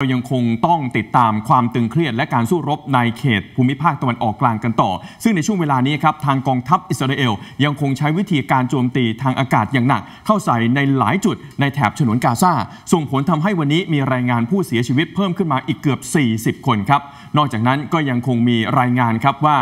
เรายังคงต้องติดตามความตึงเครียด และการสู้รบในเขตภูมิภาคตะวันออกกลางกันต่อ ซึ่งในช่วงเวลานี้ครับ ทางกองทัพอิสราเอลยังคงใช้วิธีการโจมตีทางอากาศอย่างหนัก เข้าใส่ในหลายจุดในแถบฉนวนกาซา ส่งผลทำให้วันนี้มีรายงานผู้เสียชีวิตเพิ่มขึ้นมาอีกเกือบ 40 คนครับ นอกจากนั้นก็ยังคงมีรายงานครับว่า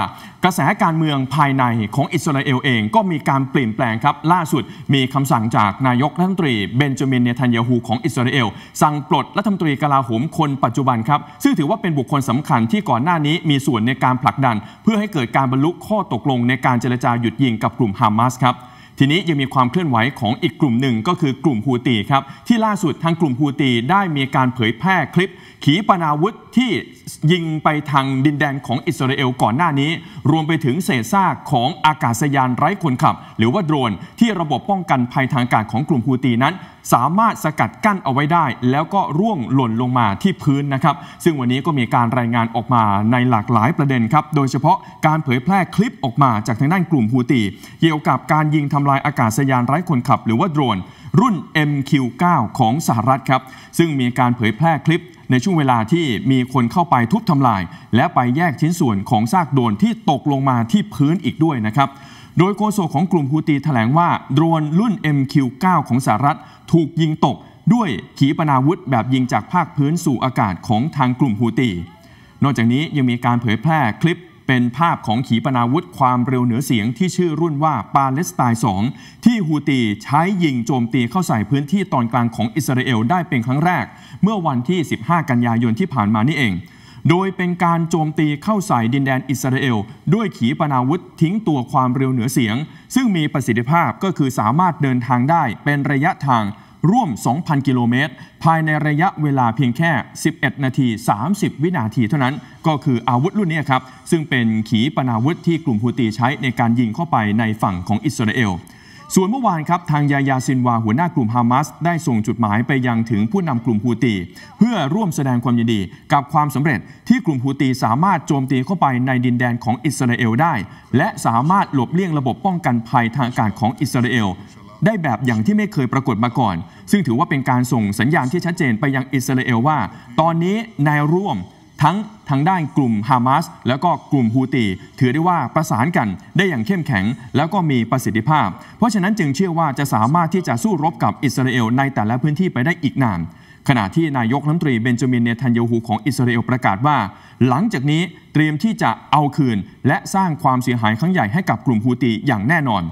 กระแสการเมืองภายในของอิสราเอลเองก็มีการเปลี่ยนแปลงครับ ล่าสุดมีคำสั่งจากนายกรัฐมนตรีเบนจามินเนทันยาฮูของอิสราเอลสั่งปลดรัฐมนตรีกลาโหมคนปัจจุบันครับ ซึ่งถือว่าเป็นบุคคลสำคัญที่ก่อนหน้านี้มีส่วนในการผลักดัน เพื่อให้เกิดการบรรลุข้อตกลงในการเจรจาหยุดยิงกับกลุ่มฮามาสครับทีนี้ยังมีความเคลื่อนไหวของอีกกลุ่มหนึ่งก็คือกลุ่มฮูตีครับ ที่ล่าสุดทางกลุ่มฮูตี ได้มีการเผยแพร่คลิป ขีปนาวุธที่ยิงไปทางดินแดนของอิสราเอลก่อนหน้านี้ รวมไปถึงเศษซากของอากาศยานไร้คนขับ หรือว่าโดรนที่ระบบป้องกันภัยทางอากาศของกลุ่มฮูตีนั้นสามารถสกัดกั้นเอาไว้ได้ แล้วก็ร่วงหล่นลงมาที่พื้นนะครับ ซึ่งวันนี้ก็มีการรายงานออกมาในหลากหลายประเด็นครับ โดยเฉพาะการเผยแพร่คลิปออกมาจากทางด้านกลุ่มฮูตีเกี่ยวกับการยิงทำลายอากาศยานไร้คนขับหรือว่าโดรน รุ่น MQ9 ของสหรัฐครับ ซึ่งมีการเผยแพร่คลิปในช่วงเวลาที่มีคนเข้าไปทุบทำลาย และไปแยกชิ้นส่วนของซากโดรนที่ตกลงมาที่พื้นอีกด้วยนะครับโดยโฆษกของกลุ่มฮูตีแถลงว่า โดรนรุ่น MQ9 ของสหรัฐ ถูกยิงตกด้วยขีปนาวุธแบบยิงจากภาคพื้นสู่อากาศของทางกลุ่มฮูตี นอกจากนี้ยังมีการเผยแพร่คลิปเป็นภาพของขีปนาวุธความเร็วเหนือเสียงที่ชื่อรุ่นว่าปาเลสไตน์2ที่ฮูตีใช้ยิงโจมตีเข้าใส่พื้นที่ตอนกลางของอิสราเอลได้เป็นครั้งแรก เมื่อวันที่ 15 กันยายนที่ผ่านมานี่เองโดยเป็นการโจมตีเข้าใส่ดินแดนอิสราเอล ด้วยขีปนาวุธทิ้งตัวความเร็วเหนือเสียง ซึ่งมีประสิทธิภาพก็คือสามารถเดินทางได้เป็นระยะทางร่วม 2,000 กิโลเมตร ภายในระยะเวลาเพียงแค่ 11 นาที 30 วินาทีเท่านั้น ก็คืออาวุธรุ่นนี้ครับ ซึ่งเป็นขีปนาวุธที่กลุ่มฮูตีใช้ในการยิงเข้าไปในฝั่งของอิสราเอลส่วนเมื่อวานครับทางยายาซินวาหัวหน้ากลุ่มฮามาสได้ส่งจดหมายไปยังถึงผู้นำกลุ่มฮูตี เพื่อร่วมแสดงความยินดีกับความสำเร็จที่กลุ่มฮูตีสามารถโจมตีเข้าไปในดินแดนของอิสราเอลได้ และสามารถหลบเลี่ยงระบบป้องกันภัยทางอากาศของอิสราเอลได้แบบอย่างที่ไม่เคยปรากฏมาก่อน ซึ่งถือว่าเป็นการส่งสัญญาณที่ชัดเจนไปยังอิสราเอลว่า ตอนนี้นายร่วมทั้งทางด้านกลุ่มฮามาสแล้วก็กลุ่มฮูตี ถือได้ว่าประสานกันได้อย่างเข้มแข็งแล้วก็มีประสิทธิภาพ เพราะฉะนั้นจึงเชื่อว่าจะสามารถที่จะสู้รบกับอิสราเอลในแต่ละพื้นที่ไปได้อีกนาน ขณะที่นายกรัฐมนตรีเบนจามินเนทันยาฮูของอิสราเอลประกาศว่า หลังจากนี้เตรียมที่จะเอาคืน และสร้างความเสียหายครั้งใหญ่ให้กับกลุ่มฮูตีอย่างแน่นอน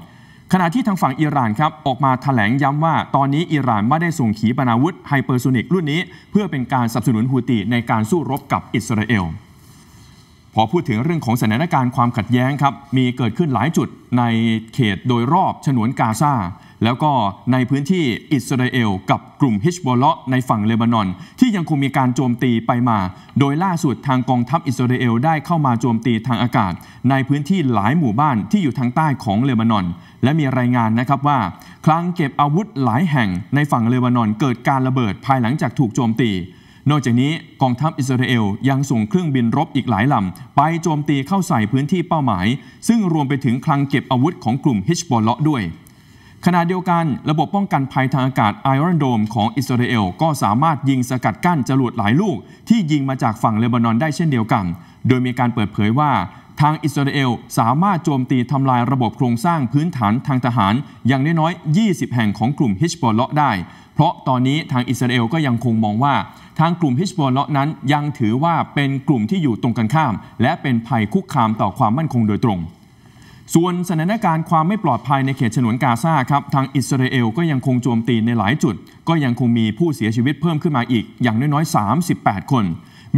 ขณะที่ทางฝั่งอิหร่านครับออกมาถแถลงย้ำว่า ตอนนี้อิหร่านไม่ได้ส่งขีปนาวุธไฮเปอร์โซนิกรุ่นนี้ เพื่อเป็นการสนับสนุนฮูตีในการสู้รบกับอิสราเอลพอพูดถึงเรื่องของสถานการณ์ความขัดแย้งครับ มีเกิดขึ้นหลายจุดในเขตโดยรอบฉนวนกาซาแล้วก็ในพื้นที่อิสราเอล กับกลุ่มฮิชบอลเลาะในฝั่งเลบานอน ที่ยังคงมีการโจมตีไปมา โดยล่าสุดทางกองทัพอิสราเอลได้เข้ามาโจมตีทางอากาศ ในพื้นที่หลายหมู่บ้านที่อยู่ทางใต้ของเลบานอน และมีรายงานนะครับว่าคลังเก็บอาวุธหลายแห่งในฝั่งเลบานอน เกิดการระเบิดภายหลังจากถูกโจมตีนอกจากนี้กองทัพอิสราเอลยังส่งเครื่องบินรบอีกหลายลำ ไปโจมตีเข้าใส่พื้นที่เป้าหมาย ซึ่งรวมไปถึงคลังเก็บอาวุธของกลุ่มฮิชบอลเลาะด้วยขณะเดียวกันระบบป้องกันภัยทางอากาศไอรอนโดมของอิสราเอลก็สามารถยิงสกัดกั้นจรวดหลายลูก ที่ยิงมาจากฝั่งเลบานอนได้เช่นเดียวกัน โดยมีการเปิดเผยว่าทางอิสราเอลสามารถโจมตีทำลายระบบโครงสร้างพื้นฐานทางทหาร อย่างน้อยๆ 20 แห่งของกลุ่มฮิชบอลเลาะได้ เพราะตอนนี้ทางอิสราเอลก็ยังคงมองว่าทางกลุ่มฮิชบอลเลาะนั้นยังถือว่าเป็นกลุ่มที่อยู่ตรงกันข้าม และเป็นภัยคุกคามต่อความมั่นคงโดยตรง ส่วนสถานการณ์ความไม่ปลอดภัยในเขตฉนวนกาซาครับ ทางอิสราเอลก็ยังคงโจมตีในหลายจุด ก็ยังคงมีผู้เสียชีวิตเพิ่มขึ้นมาอีก อย่างน้อยๆ 38 คน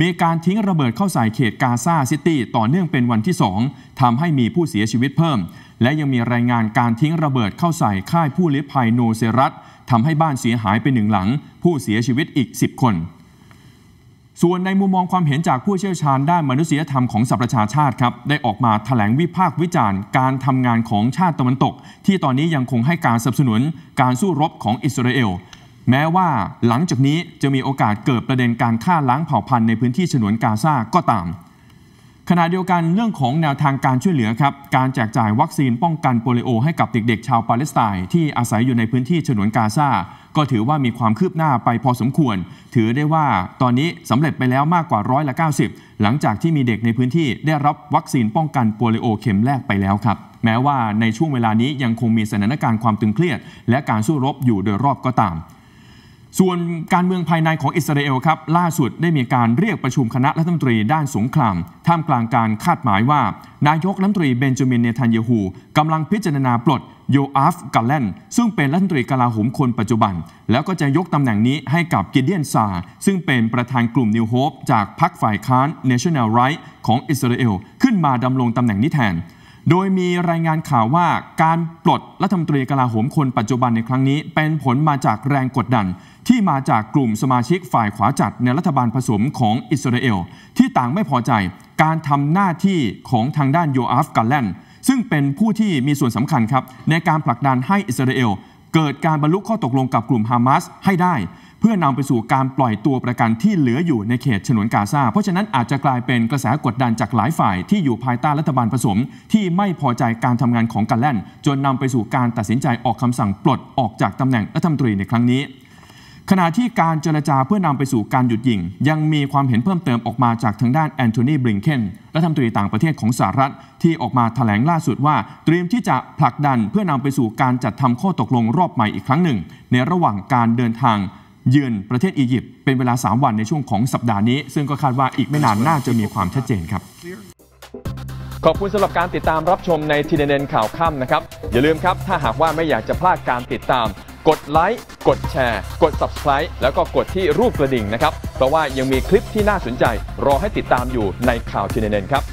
มีการทิ้งระเบิดเข้าใส่เขตกาซาซิตี้ต่อเนื่องเป็นวันที่ 2ทำให้มีผู้เสียชีวิตเพิ่ม และยังมีรายงานการทิ้งระเบิดเข้าใส่ค่ายผู้ลี้ภัยโนเซรัตทำให้บ้านเสียหายไปหนึ่งหลังผู้เสียชีวิตอีก 10 คน ส่วนในมุมมองความเห็นจากผู้เชี่ยวชาญด้านมนุษยธรรมของสหประชาชาติครับ ได้ออกมาถแถลงวิพากษ์วิจารณ์การทำงานของชาติตะวันตก ที่ตอนนี้ยังคงให้การสนับสนุนการสู้รบของอิสราเอลแม้ว่าหลังจากนี้จะมีโอกาสเกิดประเด็นการฆ่าล้างเผ่าพันธุ์ในพื้นที่ฉนวนกาซาก็ตาม ขณะเดียวกันเรื่องของแนวทางการช่วยเหลือครับการแจกจ่ายวัคซีนป้องกันโปลิโอ ให้กับเด็กๆ ชาวปาเลสไตน์ที่อาศัยอยู่ในพื้นที่ฉนวนกาซาก็ถือว่ามีความคืบหน้าไปพอสมควร ถือได้ว่าตอนนี้สำเร็จไปแล้วมากกว่าร้อยละ90 หลังจากที่มีเด็กในพื้นที่ ได้รับวัคซีนป้องกันโปลิโอเข็มแรกไปแล้วครับแม้ว่าในช่วงเวลานี้ยังคงมีสถานการณ์ความตึงเครียด และการสู้รบอยู่โดยรอบก็ตามส่วนการเมืองภายในของอิสราเอลครับ ล่าสุดได้มีการเรียกประชุมคณะรัฐมนตรีด้านสงคราม ท่ามกลางการคาดหมายว่านายกรัฐมนตรีเบนจามินเนทันยาฮูกำลังพิจารณาปลดโยอาฟกาเลนซึ่งเป็นรัฐมนตรีกลาโหมคนปัจจุบัน แล้วก็จะยกตำแหน่งนี้ให้กับกิเดียนซาซึ่งเป็นประธานกลุ่มนิวโฮปจากพรรคฝ่ายค้าน National Right ของอิสราเอลขึ้นมาดำรงตำแหน่งนี้แทนโดยมีรายงานข่าวว่าการปลดรัฐมนตรีกลาโหมคน ปัจจุบันในครั้งนี้เป็นผลมาจากแรงกดดัน ที่มาจากกลุ่มสมาชิกฝ่ายขวาจัดในรัฐบาลผสมของอิสราเอลที่ต่างไม่พอใจการทำหน้าที่ของทางด้านโยอาฟกาแลนซึ่งเป็นผู้ที่มีส่วนสำคัญครับ ในการผลักดันให้อิสราเอลเกิดการบรรลุข้อตกลงกับกลุ่มฮามาสให้ได้เพื่อนำไปสู่การปล่อยตัวประกันที่เหลืออยู่ในเขตฉนวนกาซา เพราะฉะนั้นอาจจะกลายเป็นกระแสกดดันจากหลายฝ่ายที่อยู่ภายใต้รัฐบาลผสมที่ไม่พอใจการทำงานของกาแลนจนนำไปสู่การตัดสินใจออกคำสั่งปลดออกจากตำแหน่งรัฐมนตรีในครั้งนี้ ขณะที่การเจรจาเพื่อนำไปสู่การหยุดยิง ยังมีความเห็นเพิ่มเติมออกมาจากทางด้านแอนโทนีบริงเคนรัฐมนตรีต่างประเทศของสหรัฐ ที่ออกมาถแถลงล่าสุดว่า เตรียมที่จะผลักดันเพื่อนำไปสู่การจัดทำข้อตกลงรอบใหม่อีกครั้งหนึ่ง ในระหว่างการเดินทางเยือนประเทศอียิปต์เป็นเวลา 3 วันในช่วงของสัปดาห์นี้ ซึ่งก็คาดว่าอีกไม่นานน่าจะมีความชัดเจนครับ ขอบคุณสำหรับการติดตามรับชมในทีเด็นข่าวค่ำนะครับ อย่าลืมครับถ้าหากว่าไม่อยากจะพลาดการติดตาม กดไลค์กดแชร์ กด subscribe แล้วก็กดที่รูปกระดิ่งนะครับเพราะว่ายังมีคลิปที่น่าสนใจรอให้ติดตามอยู่ในข่าวทีเด็นครับ